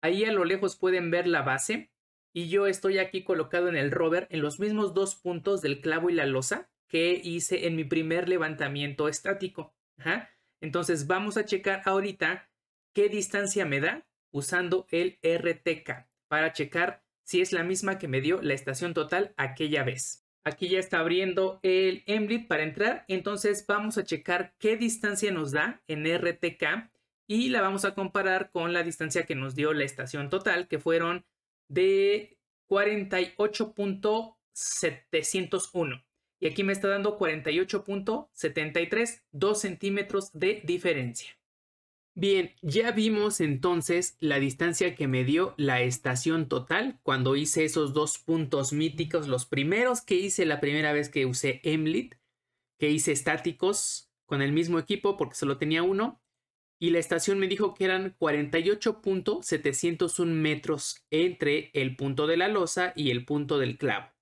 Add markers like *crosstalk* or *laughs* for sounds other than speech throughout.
Ahí a lo lejos pueden ver la base y yo estoy aquí colocado en el rover en los mismos dos puntos del clavo y la losa que hice en mi primer levantamiento estático. Entonces vamos a checar ahorita qué distancia me da usando el RTK para checar si es la misma que me dio la estación total aquella vez. Aquí ya está abriendo el Emblit para entrar, entonces vamos a checar qué distancia nos da en RTK y la vamos a comparar con la distancia que nos dio la estación total, que fueron de 48.701. Y aquí me está dando 48.73, 2 centímetros de diferencia. Bien, ya vimos entonces la distancia que me dio la estación total cuando hice esos dos puntos míticos, los primeros que hice la primera vez que usé Emlit, que hice estáticos con el mismo equipo porque solo tenía uno, y la estación me dijo que eran 48.701 metros entre el punto de la losa y el punto del clavo.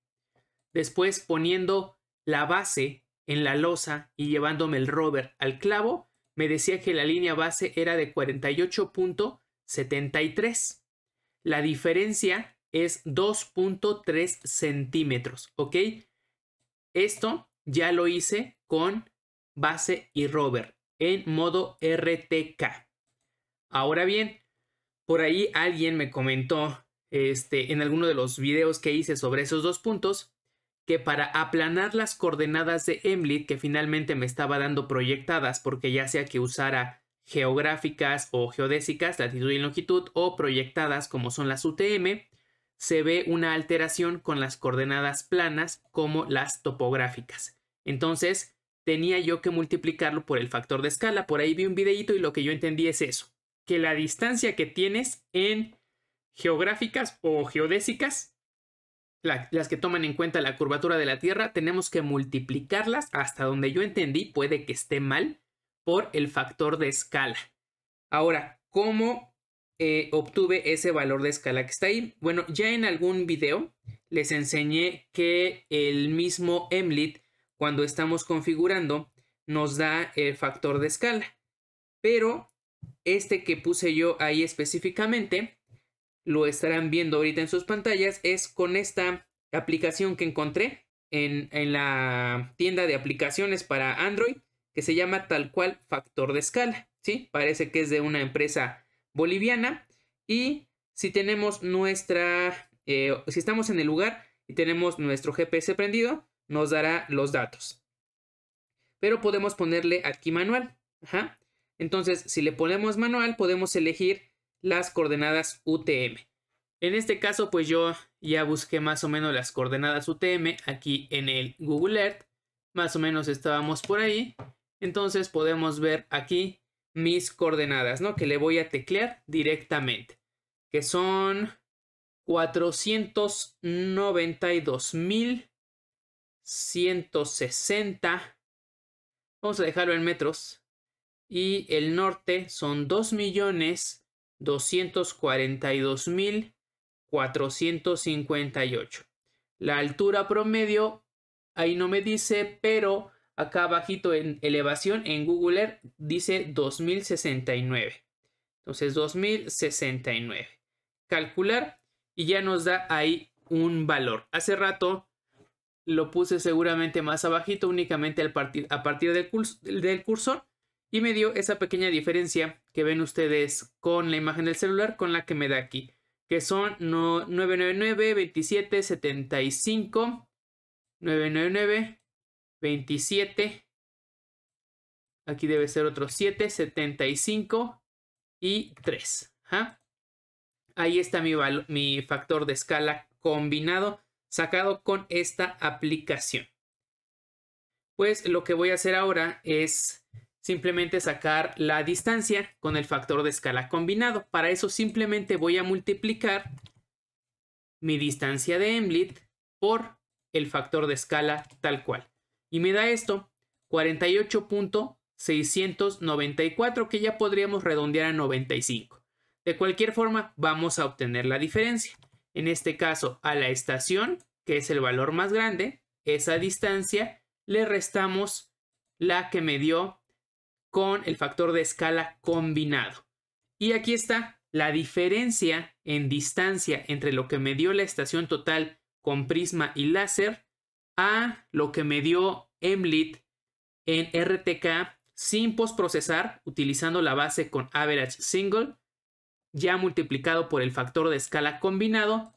Después poniendo la base en la losa y llevándome el rover al clavo, me decía que la línea base era de 48.73. La diferencia es 2.3 centímetros, ¿ok? Esto ya lo hice con base y rover en modo RTK. Ahora bien, por ahí alguien me comentó este, en alguno de los videos que hice sobre esos dos puntos que para aplanar las coordenadas de Emlit que finalmente me estaba dando proyectadas porque ya sea que usara geográficas o geodésicas, latitud y longitud, o proyectadas como son las UTM, se ve una alteración con las coordenadas planas como las topográficas. Entonces, tenía yo que multiplicarlo por el factor de escala. Por ahí vi un videito y lo que yo entendí es eso, que la distancia que tienes en geográficas o geodésicas, las que toman en cuenta la curvatura de la Tierra, tenemos que multiplicarlas hasta donde yo entendí, puede que esté mal, por el factor de escala. Ahora, ¿cómo eh, obtuve ese valor de escala que está ahí? Bueno, ya en algún video les enseñé que el mismo EMLIT cuando estamos configurando, nos da el factor de escala. Pero este que puse yo ahí específicamente, lo estarán viendo ahorita en sus pantallas, es con esta aplicación que encontré en, la tienda de aplicaciones para Android, que se llama tal cual factor de escala. ¿sí? Parece que es de una empresa boliviana. Y si tenemos nuestra, eh, si estamos en el lugar y tenemos nuestro GPS prendido, nos dará los datos. Pero podemos ponerle aquí manual. Ajá. Entonces, si le ponemos manual, podemos elegir las coordenadas UTM. En este caso, pues yo ya busqué más o menos las coordenadas UTM aquí en el Google Earth. Más o menos estábamos por ahí. Entonces podemos ver aquí mis coordenadas, ¿no? Que le voy a teclear directamente. Que son 492 mil 160. Vamos a dejarlo en metros. Y el norte son 2.242.458 La altura promedio, ahí no me dice, pero acá abajito en elevación en Google Earth dice 2069. Entonces 2069. Calcular y ya nos da ahí un valor. Hace rato lo puse seguramente más abajito únicamente al partir, a partir del, curso, del cursor y me dio esa pequeña diferencia que ven ustedes con la imagen del celular con la que me da aquí, que son 999 27 75 999 27 aquí debe ser otro 7 75 y 3. Ahí está mi, mi factor de escala combinado sacado con esta aplicación. Pues lo que voy a hacer ahora es simplemente sacar la distancia con el factor de escala combinado. Para eso simplemente voy a multiplicar mi distancia de Emlit por el factor de escala tal cual. Y me da esto 48.694 que ya podríamos redondear a 95. De cualquier forma vamos a obtener la diferencia en este caso a la estación, que es el valor más grande, esa distancia, le restamos la que me dio con el factor de escala combinado. Y aquí está la diferencia en distancia entre lo que me dio la estación total con prisma y láser a lo que me dio Emlit en RTK sin postprocesar utilizando la base con average single ya multiplicado por el factor de escala combinado,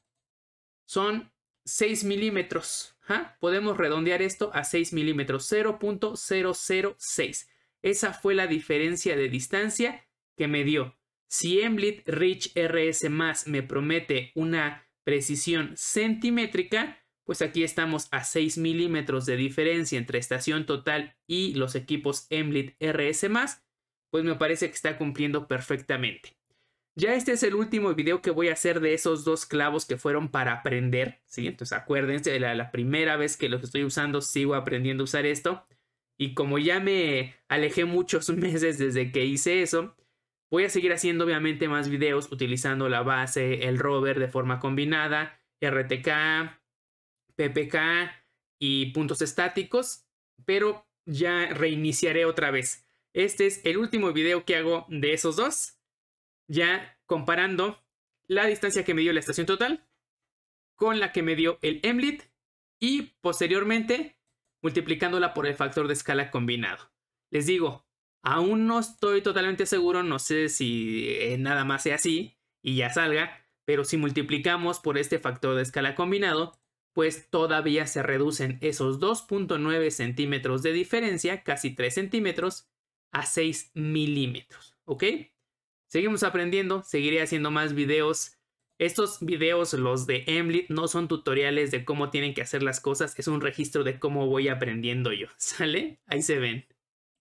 son 6 milímetros. ¿ah? Podemos redondear esto a 6 milímetros, 0.006. Esa fue la diferencia de distancia que me dio. Si Emblit Rich RS más me promete una precisión centimétrica, pues aquí estamos a 6 milímetros de diferencia entre estación total y los equipos Emblit RS pues me parece que está cumpliendo perfectamente. Ya este es el último video que voy a hacer de esos dos clavos que fueron para aprender, ¿sí? Entonces acuérdense, de la primera vez que los estoy usando sigo aprendiendo a usar esto. Y como ya me alejé muchos *laughs* meses desde que hice eso, voy a seguir haciendo obviamente más videos utilizando la base, el rover de forma combinada, RTK, PPK y puntos estáticos, pero ya reiniciaré otra vez. Este es el último video que hago de esos dos ya comparando la distancia que me dio la estación total con la que me dio el Emlit y posteriormente multiplicándola por el factor de escala combinado. Les digo, aún no estoy totalmente seguro, no sé si eh, nada más sea así y ya salga, pero si multiplicamos por este factor de escala combinado, pues todavía se reducen esos 2.9 centímetros de diferencia, casi 3 centímetros, a 6 milímetros, ¿ok? Seguimos aprendiendo, seguiré haciendo más videos. Estos videos, los de Emlit, no son tutoriales de cómo tienen que hacer las cosas, es un registro de cómo voy aprendiendo yo, *laughs* ¿sale? Ahí se ven.